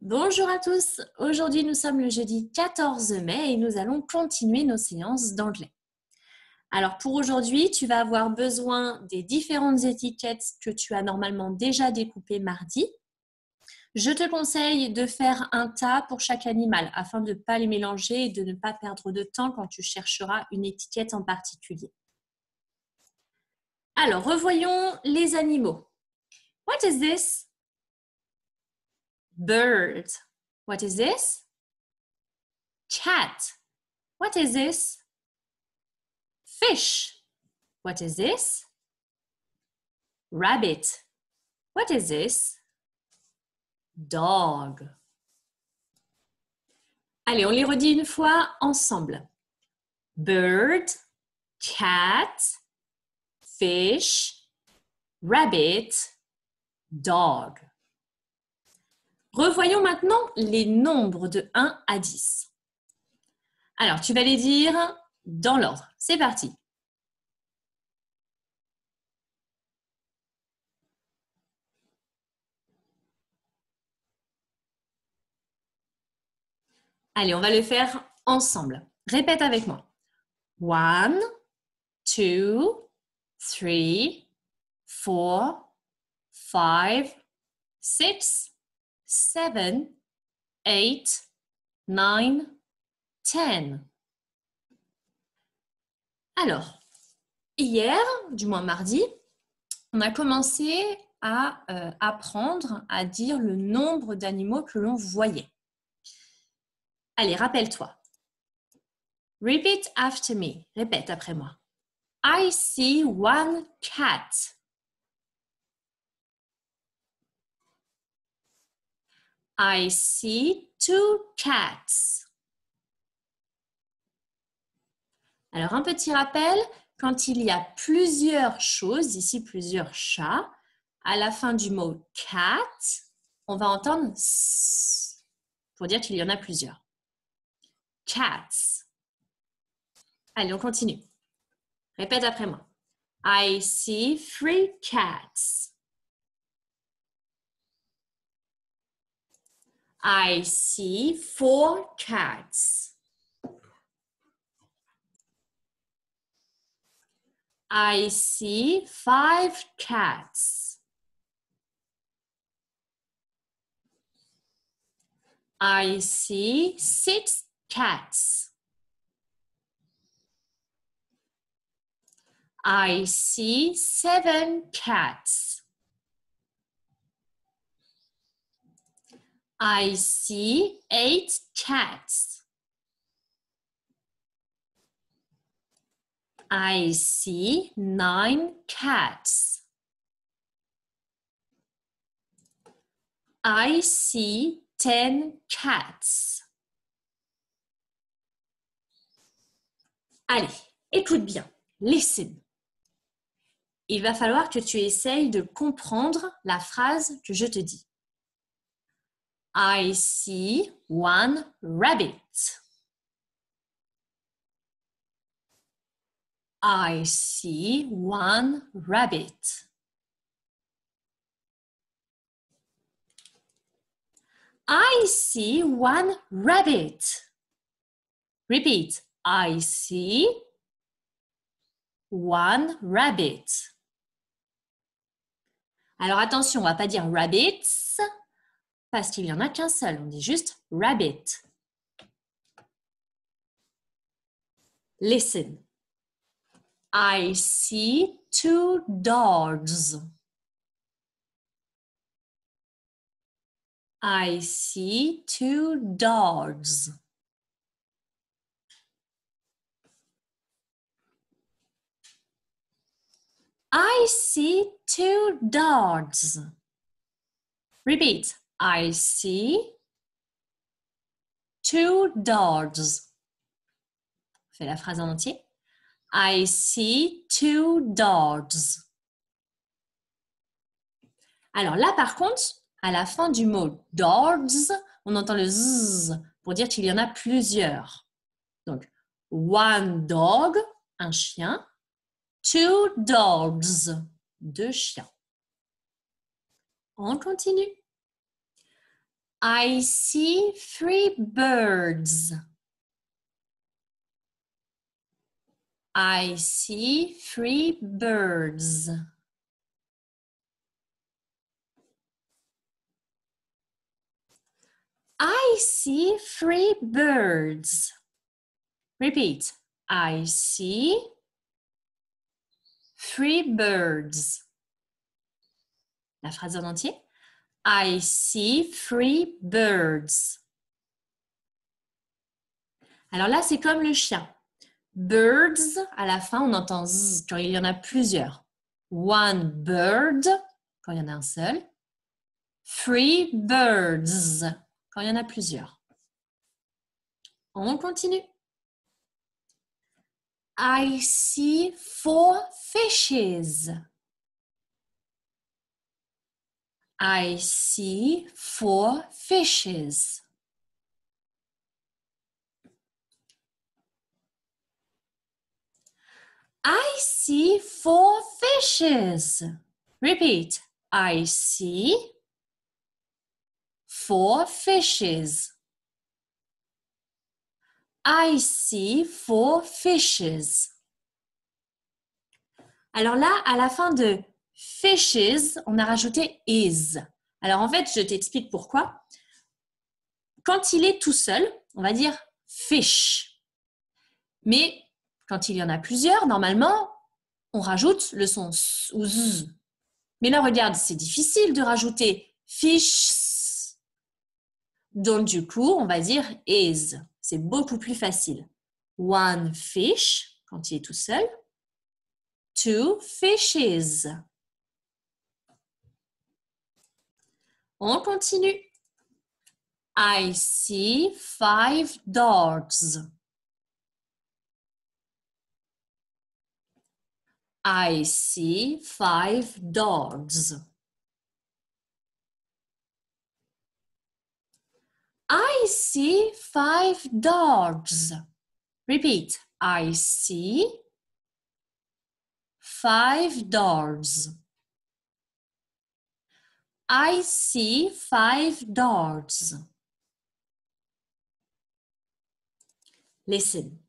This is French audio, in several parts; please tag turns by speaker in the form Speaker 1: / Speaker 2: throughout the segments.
Speaker 1: Bonjour à tous, aujourd'hui nous sommes le jeudi 14 mai et nous allons continuer nos séances d'anglais. Alors pour aujourd'hui, tu vas avoir besoin des différentes étiquettes que tu as normalement déjà découpées mardi. Je te conseille de faire un tas pour chaque animal afin de ne pas les mélanger et de ne pas perdre de temps quand tu chercheras une étiquette en particulier. Alors revoyons les animaux. What is this? bird. What is this? Chat. What is this? Fish. What is this? Rabbit. What is this? Dog. Allez, on les redit une fois ensemble. Bird, cat, fish, rabbit, dog. Revoyons maintenant les nombres de 1 à 10. Alors, tu vas les dire dans l'ordre. C'est parti. Allez, on va le faire ensemble. Répète avec moi. 1, 2, 3, 4, 5, 6 seven, eight, nine, ten. Alors, hier, du moins mardi, on a commencé à euh, apprendre à dire le nombre d'animaux que l'on voyait. Allez, rappelle-toi. Repeat after me. Répète après moi. I see one cat. I see two cats. Alors un petit rappel, quand il y a plusieurs choses, ici plusieurs chats, à la fin du mot cat, on va entendre s pour dire qu'il y en a plusieurs. Cats. Allez, on continue. Répète après moi. I see three cats. I see four cats. I see five cats. I see six cats. I see seven cats. I see eight cats. I see nine cats. I see ten cats. Allez, écoute bien, listen. Il va falloir que tu essayes de comprendre la phrase que je te dis. I see one rabbit. I see one rabbit. I see one rabbit. Repeat. I see one rabbit. Alors attention, on va pas dire rabbits, parce qu'il y en a qu'un seul. On dit juste rabbit. Listen. I see two dogs. I see two dogs. I see two dogs. Repeat. I see two dogs. On fait la phrase en entier. I see two dogs. Alors là, par contre, à la fin du mot dogs, on entend le z pour dire qu'il y en a plusieurs. Donc, one dog, un chien. Two dogs, deux chiens. On continue. I see three birds. I see three birds. I see three birds. Repeat. I see three birds. La phrase en entier. I see three birds. Alors là, c'est comme le chien. Birds, à la fin, on entend z quand il y en a plusieurs. One bird, quand il y en a un seul. Three birds, quand il y en a plusieurs. On continue. I see four fishes. I see four fishes. I see four fishes. Repeat. I see four fishes. I see four fishes. Alors là, à la fin de fishes, on a rajouté is. Alors en fait, je t'explique pourquoi. Quand il est tout seul, on va dire fish. Mais quand il y en a plusieurs, normalement, on rajoute le son s ou z. Mais là, regarde, c'est difficile de rajouter fish. Donc du coup, on va dire is. C'est beaucoup plus facile. One fish, quand il est tout seul. Two fishes. On continue. I see five dogs. I see five dogs. I see five dogs. Repeat. I see five dogs. I see five dogs. Listen.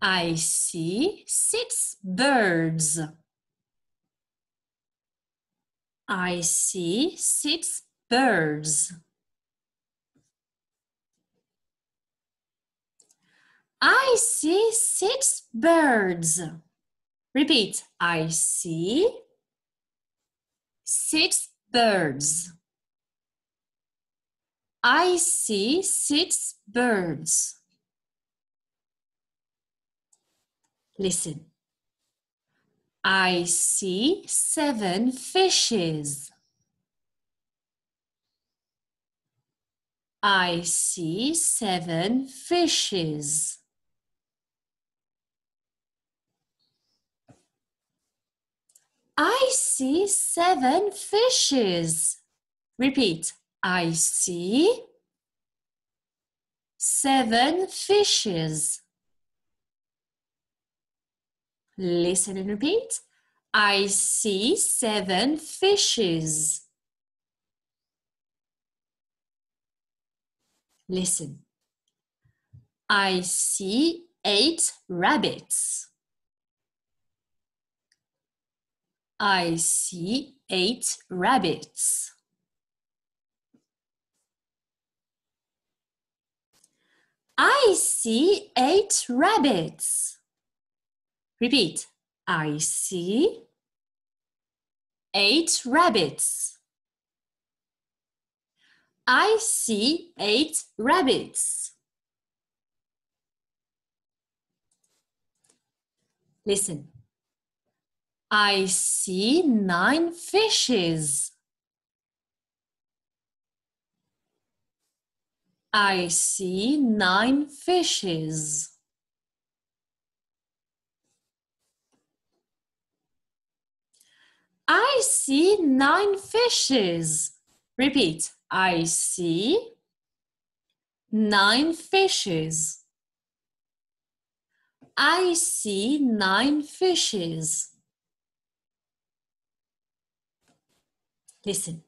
Speaker 1: I see six birds. I see six birds. I see six birds. Repeat. I see six birds. I see six birds. Listen. I see seven fishes. I see seven fishes. I see seven fishes. Repeat. I see seven fishes. Listen and repeat. I see seven fishes. Listen. I see eight rabbits. I see eight rabbits. I see eight rabbits. Repeat. I see eight rabbits. I see eight rabbits. Listen. I see nine fishes. I see nine fishes. I see nine fishes. Repeat. I see nine fishes. I see nine fishes. Listen.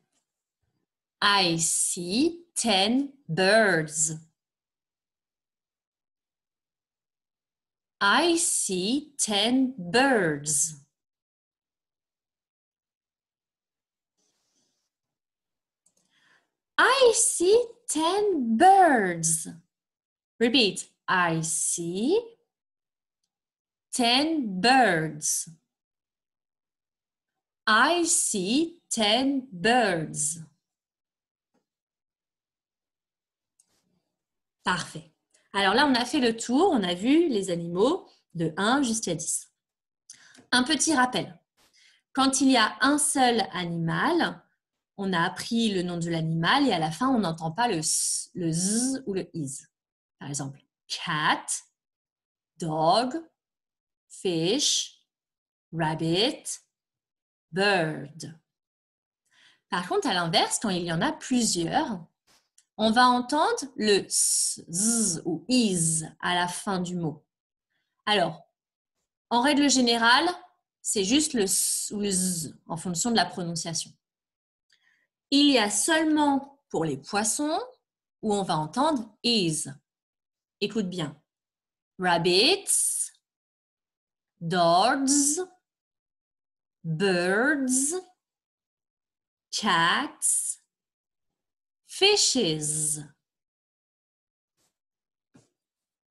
Speaker 1: I see 10 birds. I see 10 birds. I see 10 birds. Repeat. I see 10 birds. I see ten birds. Parfait. Alors là, on a fait le tour, on a vu les animaux de 1 jusqu'à 10. Un petit rappel. Quand il y a un seul animal, on a appris le nom de l'animal et à la fin, on n'entend pas le, le z ou le is. Par exemple, cat, dog, fish, rabbit, bird. Par contre, à l'inverse, quand il y en a plusieurs, on va entendre le z ou is à la fin du mot. Alors, en règle générale, c'est juste le s ou z en fonction de la prononciation. Il y a seulement pour les poissons où on va entendre is. Écoute bien. Rabbits, dogs, birds, cats, fishes.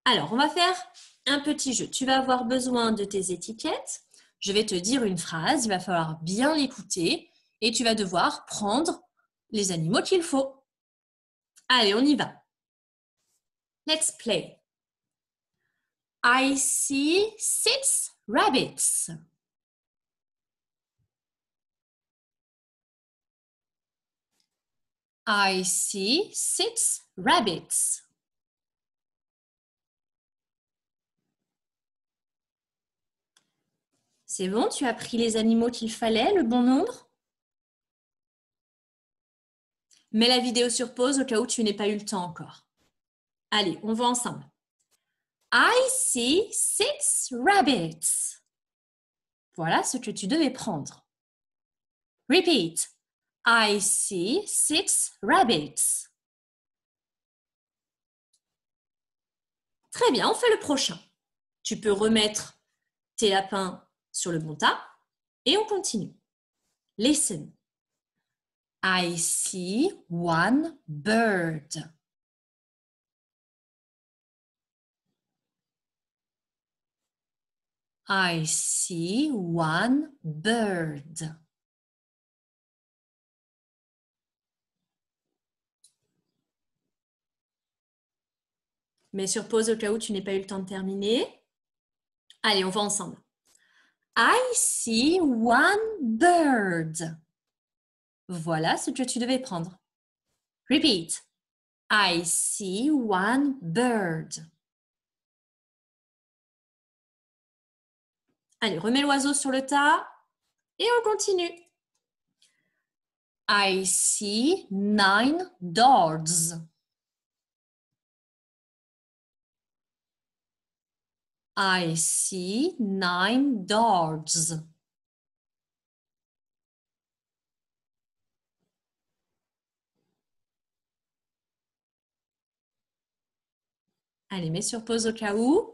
Speaker 1: Alors, on va faire un petit jeu. Tu vas avoir besoin de tes étiquettes. Je vais te dire une phrase, il va falloir bien l'écouter et tu vas devoir prendre les animaux qu'il faut. Allez, on y va. Let's play. I see six rabbits. I see six rabbits. C'est bon, tu as pris les animaux qu'il fallait, le bon nombre Mets la vidéo sur pause au cas où tu n'aies pas eu le temps encore. Allez, on va ensemble. I see six rabbits. Voilà ce que tu devais prendre. Repeat. I see six rabbits. Très bien, on fait le prochain. Tu peux remettre tes lapins sur le bon tas et on continue. Listen. I see one bird. I see one bird. Mais sur pause au cas où tu n'es pas eu le temps de terminer. Allez, on va ensemble. I see one bird. Voilà ce que tu devais prendre. Repeat. I see one bird. Allez, remets l'oiseau sur le tas et on continue. I see nine dogs. I see nine dogs. Allez, mets sur pause au cas où.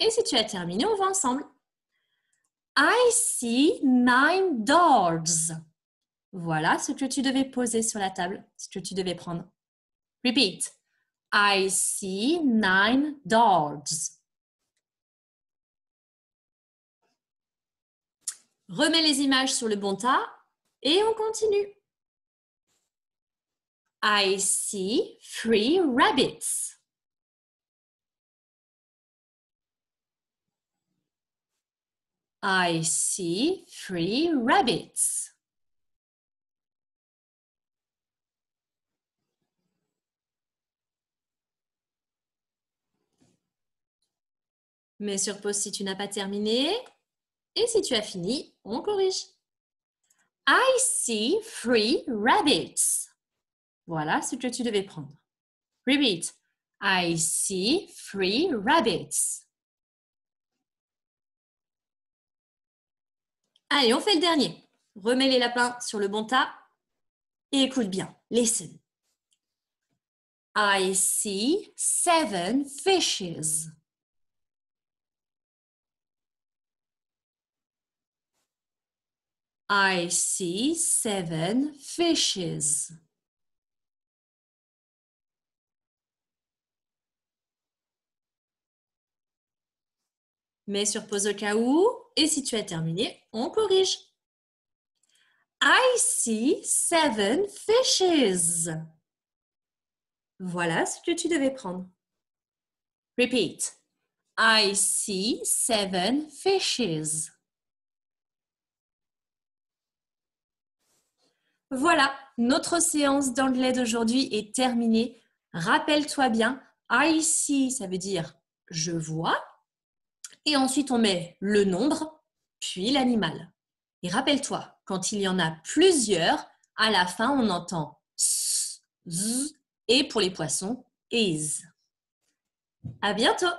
Speaker 1: Et si tu as terminé, on va ensemble. I see nine dogs. Voilà ce que tu devais poser sur la table, ce que tu devais prendre. Repeat. I see nine dogs. remets les images sur le bon tas et on continue. I see three rabbits. I see three rabbits. Mais sur pause, si tu n'as pas terminé, et si tu as fini, on corrige. I see three rabbits. Voilà ce que tu devais prendre. Repeat. I see three rabbits. Allez, on fait le dernier. Remets les lapins sur le bon tas et écoute bien. Listen. I see seven fishes. I see seven fishes. Mais pause au cas où, et si tu as terminé, on corrige. I see seven fishes. Voilà ce que tu devais prendre. Repeat. I see seven fishes. Voilà, notre séance d'anglais d'aujourd'hui est terminée. Rappelle-toi bien, I see, ça veut dire je vois. Et ensuite, on met le nombre, puis l'animal. Et rappelle-toi, quand il y en a plusieurs, à la fin, on entend s, z, et pour les poissons, is. À bientôt!